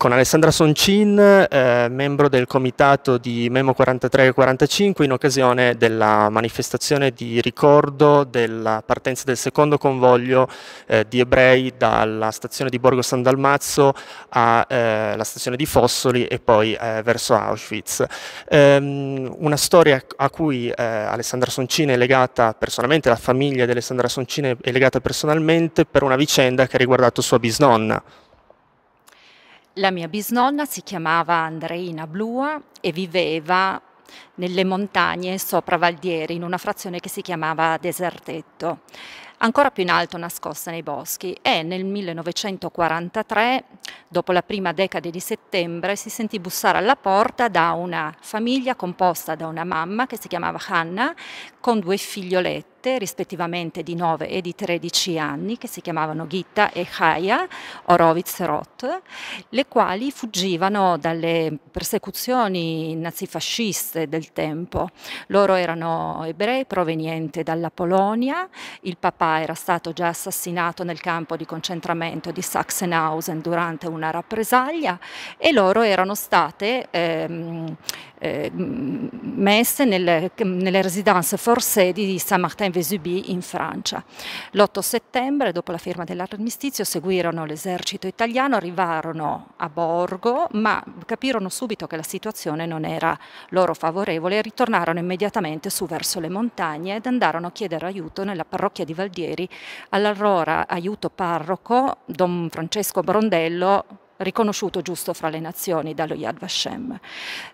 con Alessandra Soncin, eh, membro del comitato di Memo 43 e 45, in occasione della manifestazione di ricordo della partenza del secondo convoglio eh, di ebrei dalla stazione di Borgo San Dalmazzo alla eh, stazione di Fossoli e poi eh, verso Auschwitz. Ehm, una storia a cui eh, Alessandra Soncin è legata personalmente, la famiglia di Alessandra Soncin è legata personalmente per una vicenda che ha riguardato sua bisnonna. La mia bisnonna si chiamava Andreina Blua e viveva nelle montagne sopra Valdieri, in una frazione che si chiamava Desertetto, ancora più in alto nascosta nei boschi. E nel 1943, dopo la prima decade di settembre, si sentì bussare alla porta da una famiglia composta da una mamma che si chiamava Hanna con due figlioletti nipote, rispettivamente di 9 e di 13 anni, che si chiamavano Gitta e Chaya Horowitz-Roth, le quali fuggivano dalle persecuzioni nazifasciste del tempo. Loro erano ebrei provenienti dalla Polonia, il papà era stato già assassinato nel campo di concentramento di Sachsenhausen durante una rappresaglia e loro erano state ehm, eh, messe nel, nelle residenze forcée di Saint-Martin Vésubie in Francia. L'8 settembre, dopo la firma dell'armistizio, seguirono l'esercito italiano, arrivarono a Borgo, ma capirono subito che la situazione non era loro favorevole e ritornarono immediatamente su verso le montagne ed andarono a chiedere aiuto nella parrocchia di Valdieri all'allora aiuto parroco Don Francesco Brondello, riconosciuto giusto fra le nazioni dallo Yad Vashem.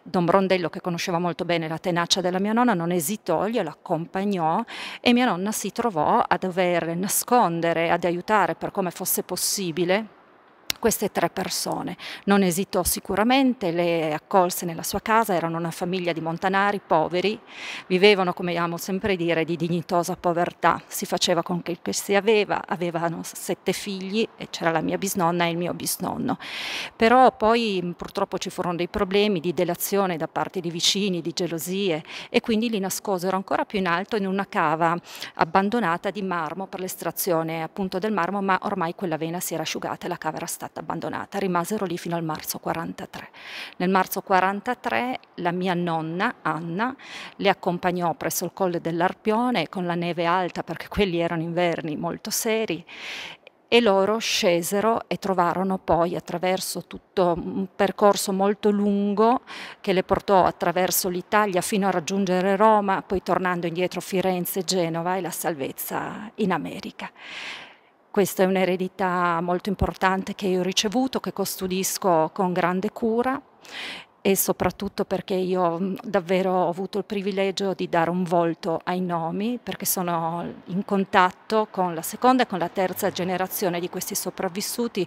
Don Brondello, che conosceva molto bene la tenacia della mia nonna, non esitò, glielo accompagnò e mia nonna si trovò a dover nascondere, ad aiutare per come fosse possibile queste tre persone. Non esitò sicuramente, le accolse nella sua casa, erano una famiglia di montanari poveri, vivevano, come amo sempre dire, di dignitosa povertà, si faceva con quel che si aveva, avevano sette figli e c'era la mia bisnonna e il mio bisnonno. Però poi purtroppo ci furono dei problemi di delazione da parte di vicini, di gelosie e quindi li nascosero ancora più in alto in una cava abbandonata di marmo per l'estrazione appunto del marmo, ma ormai quella vena si era asciugata e la cava era stata stata abbandonata, rimasero lì fino al marzo 43. Nel marzo 43 la mia nonna, Anna, le accompagnò presso il colle dell'Arpione con la neve alta perché quelli erano inverni molto seri e loro scesero e trovarono poi attraverso tutto un percorso molto lungo che le portò attraverso l'Italia fino a raggiungere Roma, poi tornando indietro Firenze, Genova e la salvezza in America. Questa è un'eredità molto importante che io ho ricevuto, che custodisco con grande cura e soprattutto perché io mm, davvero ho avuto il privilegio di dare un volto ai nomi perché sono in contatto con la seconda e con la terza generazione di questi sopravvissuti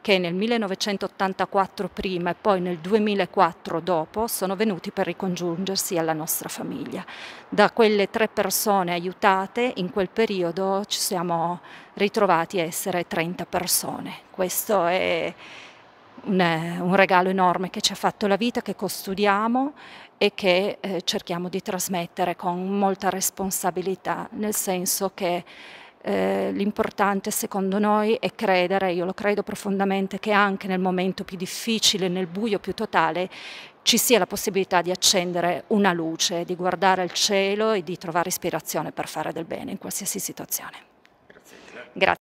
che nel 1984 prima e poi nel 2004 dopo sono venuti per ricongiungersi alla nostra famiglia. Da quelle tre persone aiutate in quel periodo ci siamo ritrovati a essere 30 persone. Questo è un, eh, un, regalo enorme che ci ha fatto la vita, che custodiamo e che eh, cerchiamo di trasmettere con molta responsabilità, nel senso che eh, l'importante secondo noi è credere, io lo credo profondamente, che anche nel momento più difficile, nel buio più totale, ci sia la possibilità di accendere una luce, di guardare al cielo e di trovare ispirazione per fare del bene in qualsiasi situazione. Grazie. Grazie.